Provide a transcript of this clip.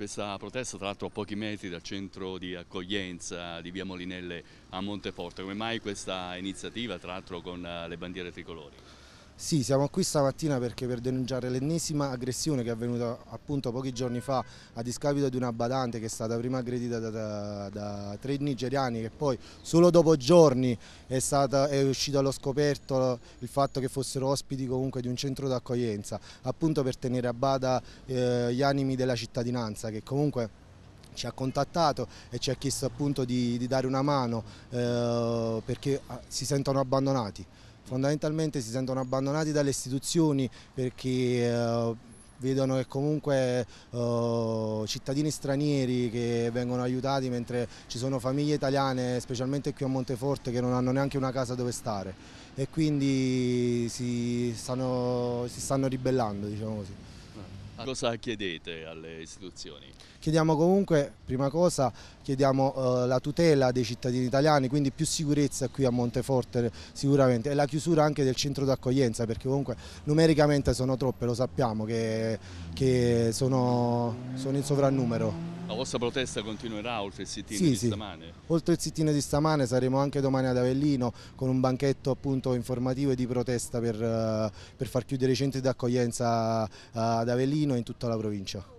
Questa protesta tra l'altro a pochi metri dal centro di accoglienza di Via Molinelle a Monteforte. Come mai questa iniziativa tra l'altro con eh, le bandiere tricolori? Sì, siamo qui stamattina perché per denunciare l'ennesima aggressione che è avvenuta appunto pochi giorni fa a discapito di una badante che è stata prima aggredita da, da, da tre nigeriani che poi solo dopo giorni è, stata, è, uscito allo scoperto il fatto che fossero ospiti comunque di un centro d'accoglienza appunto per tenere a bada eh, gli animi della cittadinanza che comunque ci ha contattato e ci ha chiesto appunto di, di dare una mano eh, perché ah, si sentono abbandonati fondamentalmente si sentono abbandonati dalle istituzioni perché eh, vedono che comunque uh, cittadini stranieri che vengono aiutati mentre ci sono famiglie italiane, specialmente qui a Monteforte, che non hanno neanche una casa dove stare e quindi si stanno, si stanno ribellando, diciamo così. Cosa chiedete alle istituzioni? Chiediamo comunque, prima cosa, chiediamo eh, la tutela dei cittadini italiani, quindi più sicurezza qui a Monteforte sicuramente e la chiusura anche del centro d'accoglienza perché comunque numericamente sono troppe, lo sappiamo che, che sono, sono in sovrannumero. La vostra protesta continuerà oltre il sittino in sì, di sì. stamane? Oltre il sittino di stamane saremo anche domani ad Avellino con un banchetto appunto informativo e di protesta per, eh, per far chiudere i centri d'accoglienza eh, ad Avellino e in tutta la provincia.